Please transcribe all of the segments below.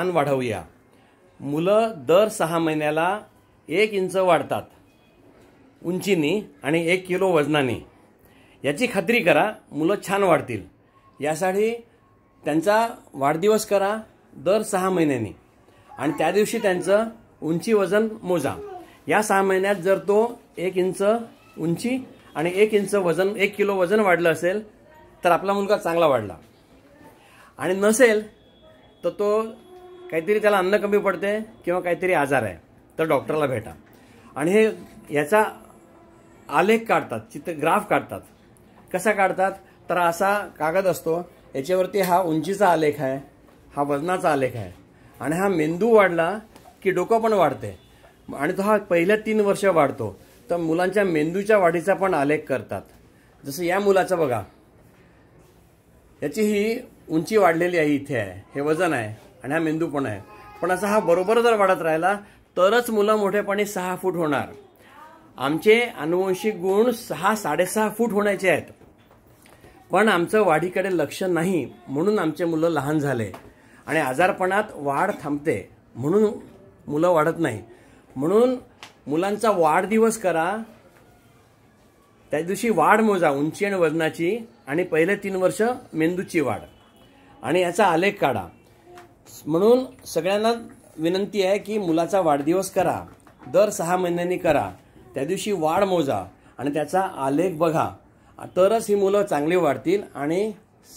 मान वाढवूया मुलं दर सहा महिन्याला एक इंच वाढतात उंचीनी आणि एक किलो वजनाने याची खात्री करा मुलं छान वाढतील यासाठी त्यांचा वाढदिवस करा दर सहा महिन्यांनी आणि त्या दिवशी त्यांचं उंची वजन मोजा या सहा महिन्यात जर तो एक इंच उंची आणि एक इंच वजन एक किलो वजन वाढलं असेल तर आपला मुलगा चांगला वाढला आणि नसेल तर तो काहीतरी त्याला अन्न कमी पडते किंवा काहीतरी आजार आहे तर डॉक्टरला भेटा आणि हे याचा आलेख काढतात चित्र ग्राफ काढतात कसा काढतात तर असा कागद असतो याच्यावरती हा उंचीचा आलेख आहे हा वजनाचा आलेख आहे आणि हा मेंदू वाढला की डोकं पण वाढते आणि तो हा पहिल्या तीन वर्ष वाढतो तर मुलांच्या मेंदूच्या वाढीचा पण आलेख करतात जसं या मुलाचं बघा याची ही उंची वाढलेली आहे इथे आहे हे वजन आहे आणि हा मेंदू पण आहे पण असा हा बरोबर जर वाढत राहिला तरच मुलं मोठेपणे सहा फूट होणार आमचे अनुवंशिक गुण सहा साडेसहा फूट होण्याचे आहेत पण आमचं वाढीकडे लक्ष नाही म्हणून आमचे मुलं लहान झाले आणि आजारपणात वाढ थांबते म्हणून मुलं वाढत नाही म्हणून मुलांचा वाढदिवस करा त्या दिवशी वाढ मोजा उंची आणि वजनाची आणि पहिले तीन वर्ष मेंदूची वाढ आणि याचा आलेख काढा म्हणून सगळ्यांना विनंती आहे की मुलाचा वाढदिवस करा दर सहा महिन्यांनी करा त्या दिवशी वाढ मोजा आणि त्याचा आलेख बघा तरच ही मुलं चांगली वाढतील आणि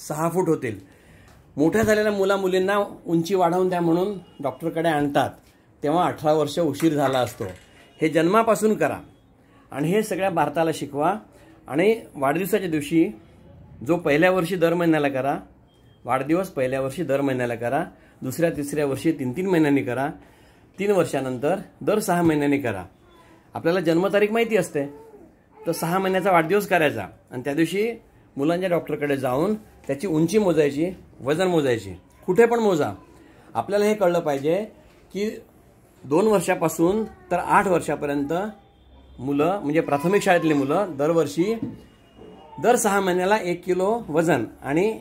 सहा फूट होतील मोठ्या झालेल्या मुला मुलींना उंची वाढवून द्या म्हणून डॉक्टरकडे आणतात तेव्हा अठरा वर्ष उशीर झाला असतो हे जन्मापासून करा आणि हे सगळ्या भारताला शिकवा आणि वाढदिवसाच्या दिवशी जो पहिल्या वर्षी दर महिन्याला करा वाढदिवस पहिल्या वर्षी दर महिन्याला करा दुसऱ्या तिसऱ्या वर्षी तीन तीन महिन्यांनी करा तीन वर्षानंतर दर सहा महिन्यांनी करा आपल्याला जन्मतारीख माहिती असते तर सहा महिन्याचा वाढदिवस करायचा आणि त्या दिवशी मुलांच्या डॉक्टरकडे जाऊन त्याची उंची मोजायची वजन मोजायची कुठे पण मोजा आपल्याला हे कळलं पाहिजे की दोन वर्षापासून तर आठ वर्षापर्यंत मुलं म्हणजे प्राथमिक शाळेतली मुलं दरवर्षी दर सहा महिन्याला एक किलो वजन आणि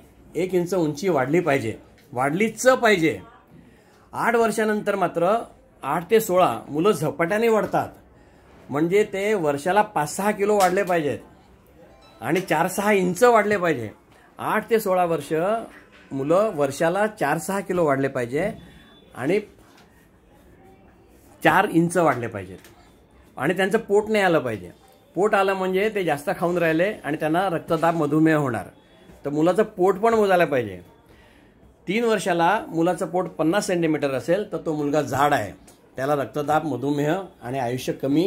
एक इंच उंची वाढली पाहिजे वाढलीच पाहिजे आठ वर्षानंतर मात्र आठ ते सोळा मुलं झपाट्याने वाढतात म्हणजे ते वर्षाला पाच सहा किलो वाढले पाहिजेत आणि चार सहा इंच वाढले पाहिजे आठ ते सोळा वर्ष मुलं वर्षाला चार सहा किलो वाढले पाहिजे आणि चार इंच वाढले पाहिजेत आणि त्यांचं पोट नाही आलं पाहिजे पोट आलं म्हणजे ते जास्त खाऊन राहिले आणि त्यांना रक्तदाब मधुमेह होणार तर मुलाचं पोट पण मोजायला पाहिजे तीन वर्षाला मुलाचं पोट पन्नास सेंटीमीटर असेल तर तो मुलगा झाड आहे त्याला रक्तदाब मधुमेह आणि आयुष्य कमी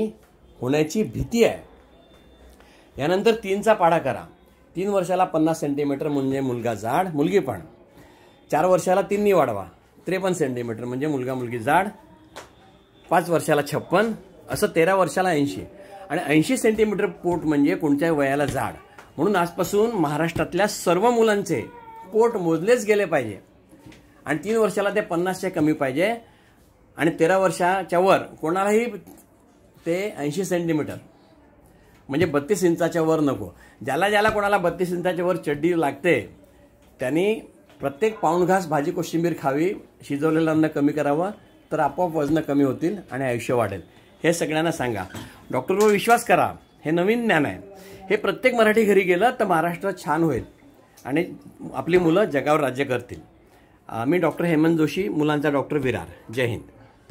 होण्याची भीती आहे यानंतर तीनचा पाडा करा तीन वर्षाला पन्नास सेंटीमीटर म्हणजे मुलगा झाड मुलगी पण चार वर्षाला तीननी वाढवा त्रेपन्न सेंटीमीटर म्हणजे मुलगा मुलगी जाड पाच वर्षाला छप्पन असं तेरा वर्षाला ऐंशी आणि ऐंशी सेंटीमीटर पोट म्हणजे कोणत्याही वयाला जाड म्हणून आजपासून महाराष्ट्रातल्या सर्व मुलांचे पोट मोजलेच गेले पाहिजे आणि तीन वर्षाला ते पन्नासच्या कमी पाहिजे आणि तेरा वर्षाच्या वर कोणालाही ते ऐंशी सेंटीमीटर म्हणजे बत्तीस इंचाच्या वर नको ज्याला ज्याला कोणाला बत्तीस इंचाच्या वर चड्डी लागते त्यांनी प्रत्येक पाऊण घास भाजी कोशिंबीर खावी शिजवलेलं अन्न कमी करावं तर आपोआप वजनं कमी होतील आणि आयुष्य वाढेल हे सगळ्यांना सांगा डॉक्टरवर विश्वास करा हे नवीन ज्ञान आहे हे प्रत्येक मराठी घरी गेलं तर महाराष्ट्र छान होईल आणि आपली मुलं जगावर राज्य करतील मी डॉक्टर हेमंत जोशी मुलांचा डॉक्टर विरार जय हिंद